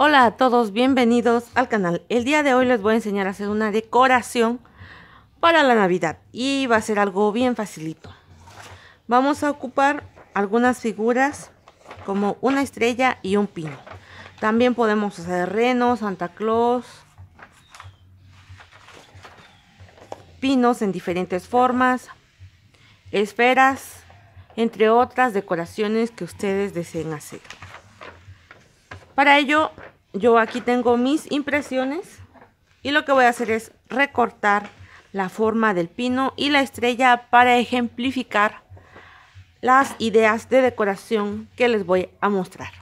Hola a todos, bienvenidos al canal. El día de hoy les voy a enseñar a hacer una decoración para la Navidad y va a ser algo bien facilito. Vamos a ocupar algunas figuras como una estrella y un pino. También podemos hacer renos, Santa Claus, pinos en diferentes formas, esferas, entre otras decoraciones que ustedes deseen hacer. Para ello yo aquí tengo mis impresiones y lo que voy a hacer es recortar la forma del pino y la estrella para ejemplificar las ideas de decoración que les voy a mostrar.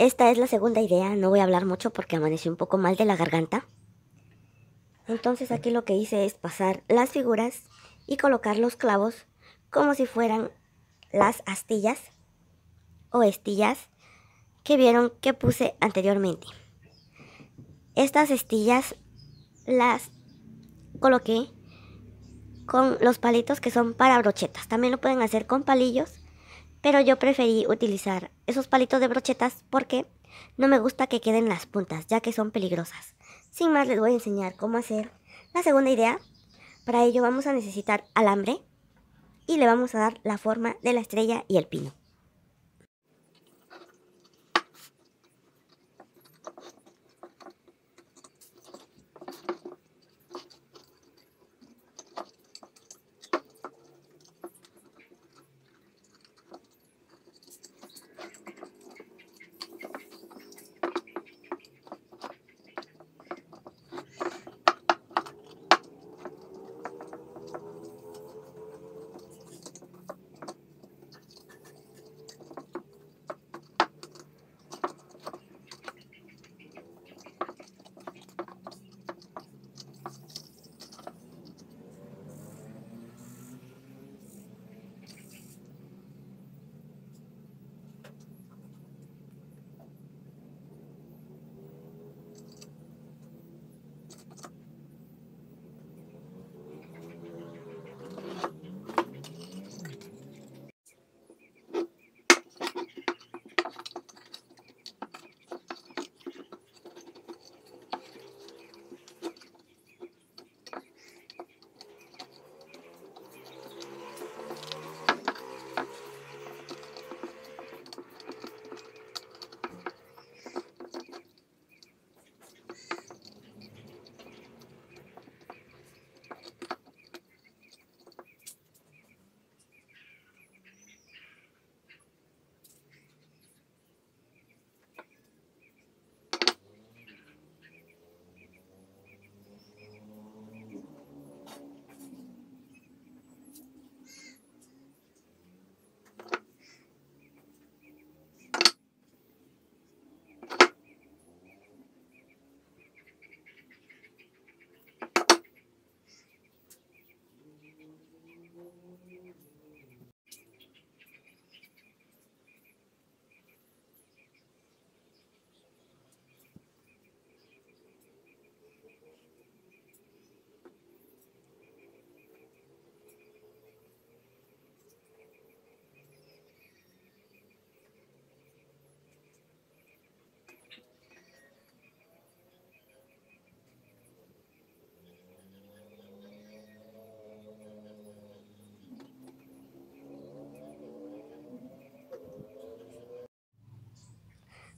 Esta es la segunda idea, no voy a hablar mucho porque amaneció un poco mal de la garganta. Entonces aquí lo que hice es pasar las figuras y colocar los clavos como si fueran las astillas o estillas que vieron que puse anteriormente. Estas estillas las coloqué con los palitos que son para brochetas. También lo pueden hacer con palillos pero yo preferí utilizar esos palitos de brochetas porque no me gusta que queden las puntas, ya que son peligrosas. Sin más, les voy a enseñar cómo hacer la segunda idea. Para ello vamos a necesitar alambre y le vamos a dar la forma de la estrella y el pino.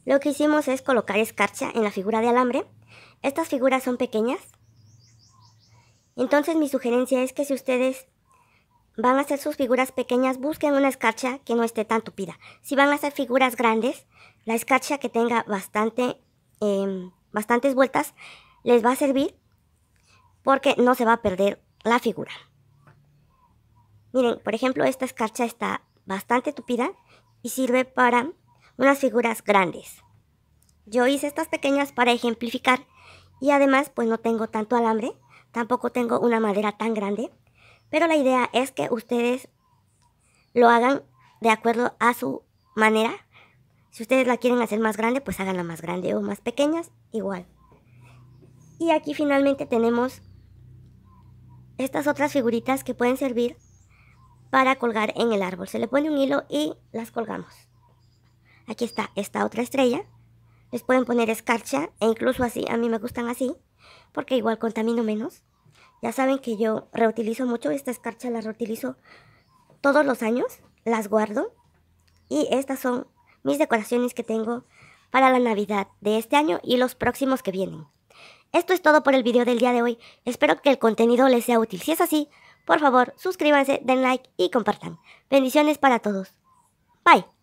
Lo que hicimos es colocar escarcha en la figura de alambre. Estas figuras son pequeñas. Entonces mi sugerencia es que si ustedes van a hacer sus figuras pequeñas, busquen una escarcha que no esté tan tupida. Si van a hacer figuras grandes, la escarcha que tenga bastante, em, bastantes vueltas les va a servir porque no se va a perder la figura. Miren, por ejemplo, esta escarcha está bastante tupida y sirve para unas figuras grandes. Yo hice estas pequeñas para ejemplificar y además pues no tengo tanto alambre, tampoco tengo una madera tan grande, pero la idea es que ustedes lo hagan de acuerdo a su manera. Si ustedes la quieren hacer más grande, pues háganla más grande o más pequeñas, igual. Y aquí finalmente tenemos estas otras figuritas que pueden servir para colgar en el árbol. Se le pone un hilo y las colgamos. Aquí está esta otra estrella. Les pueden poner escarcha e incluso así, a mí me gustan así, porque igual contamino menos. Ya saben que yo reutilizo mucho, esta escarcha la reutilizo todos los años, las guardo. Y estas son mis decoraciones que tengo para la Navidad de este año y los próximos que vienen. Esto es todo por el video del día de hoy. Espero que el contenido les sea útil. Si es así, por favor, suscríbanse, den like y compartan. Bendiciones para todos. Bye.